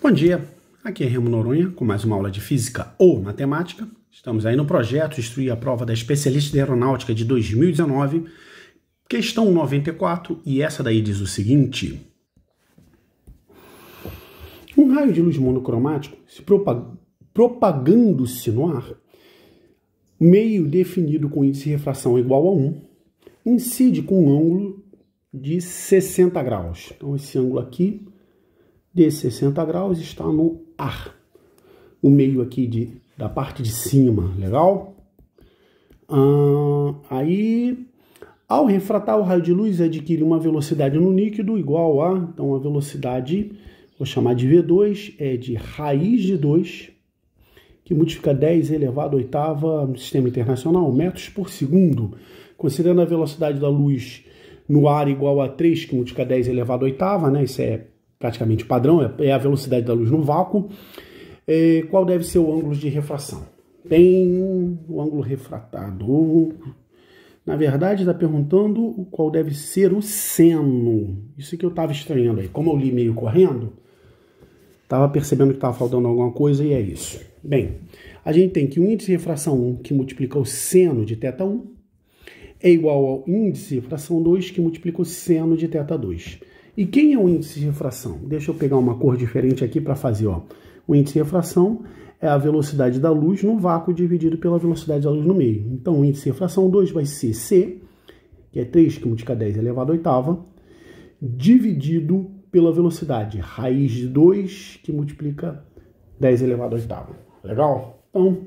Bom dia, aqui é Remo Noronha com mais uma aula de Física ou Matemática. Estamos aí no projeto Instruir a Prova da Especialista de Aeronáutica de 2019, questão 94, e essa daí diz o seguinte. Um raio de luz monocromático se propagando-se no ar, meio definido com índice de refração igual a 1, incide com um ângulo de 60 graus. Então esse ângulo aqui de 60 graus está no ar. O meio aqui de, da parte de cima, legal? Ah, aí, ao refratar, o raio de luz adquire uma velocidade no líquido igual a, então, a velocidade, vou chamar de V2, é de raiz de 2, que multiplica 10 elevado a oitava no sistema internacional, metros por segundo. Considerando a velocidade da luz no ar igual a 3, que multiplica 10 elevado a oitava, né? Isso é praticamente padrão, é, é a velocidade da luz no vácuo. É, qual deve ser o ângulo de refração? Tem o ângulo refratado. Na verdade, está perguntando qual deve ser o seno. Isso que eu estava estranhando aí. Como eu li meio correndo, estava percebendo que estava faltando alguma coisa e é isso. Bem, a gente tem que o índice de refração 1, que multiplica o seno de θ1, é igual ao índice de refração 2, que multiplica o seno de θ2. E quem é o índice de refração? Deixa eu pegar uma cor diferente aqui para fazer. Ó. O índice de refração é a velocidade da luz no vácuo dividido pela velocidade da luz no meio. Então, o índice de refração 2 vai ser C, que é 3 que multiplica 10 elevado a oitava, dividido pela velocidade, raiz de 2 que multiplica 10 elevado a oitava. Legal? Então,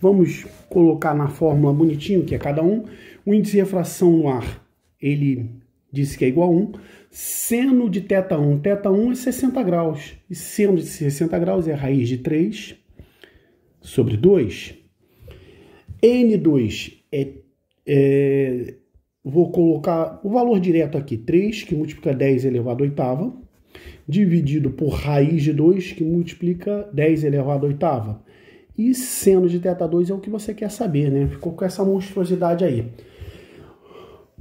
vamos colocar na fórmula bonitinho, que é cada um. O índice de refração no ar, ele disse que é igual a 1, seno de θ1. Um. θ1 é 60 graus. E seno de 60 graus é raiz de 3 sobre 2. N2 é, é, Vou colocar o valor direto aqui, 3, que multiplica 10 elevado a oitava, dividido por raiz de 2, que multiplica 10 elevado a oitava. E seno de θ2 é o que você quer saber, né? Ficou com essa monstruosidade aí.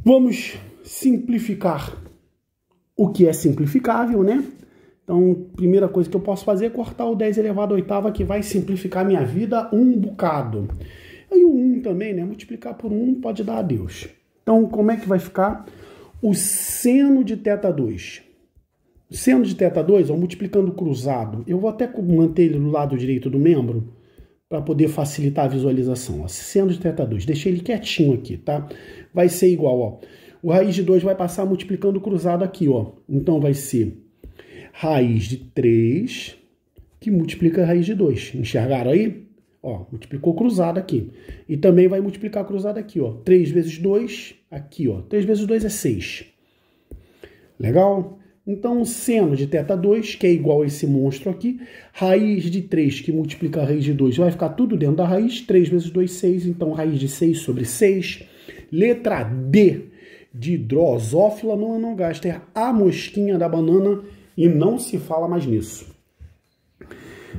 Vamos simplificar o que é simplificável, né? Então, primeira coisa que eu posso fazer é cortar o 10 elevado a oitava, que vai simplificar minha vida um bocado. E o 1 também, né? Multiplicar por 1 pode dar adeus. Então, como é que vai ficar o seno de teta 2? Seno de teta 2, ou multiplicando cruzado, eu vou até manter ele do lado direito do membro, para poder facilitar a visualização. Ó. Seno de teta 2 deixei ele quietinho aqui, tá? Vai ser igual, ó. O raiz de 2 vai passar multiplicando cruzado aqui, ó. Então vai ser raiz de 3 que multiplica a raiz de 2. Enxergaram aí? Ó, multiplicou cruzado aqui. E também vai multiplicar cruzado aqui, ó. 3 vezes 2, aqui, ó. 3 vezes 2 é 6. Legal? Então, seno de θ2, que é igual a esse monstro aqui, raiz de 3, que multiplica a raiz de 2, vai ficar tudo dentro da raiz. 3 vezes 2, 6. Então, raiz de 6 sobre 6. Letra D de Drosófila melanogaster, a mosquinha da banana, e não se fala mais nisso.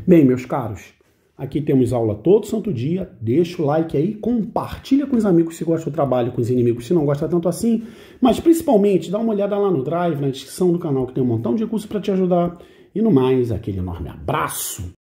Bem, meus caros, Aqui temos aula todo santo dia. Deixa o like aí, compartilha com os amigos se gosta do trabalho, com os inimigos se não gosta tanto assim. Mas principalmente, dá uma olhada lá no Drive, na descrição do canal, que tem um montão de cursos para te ajudar. E no mais, aquele enorme abraço.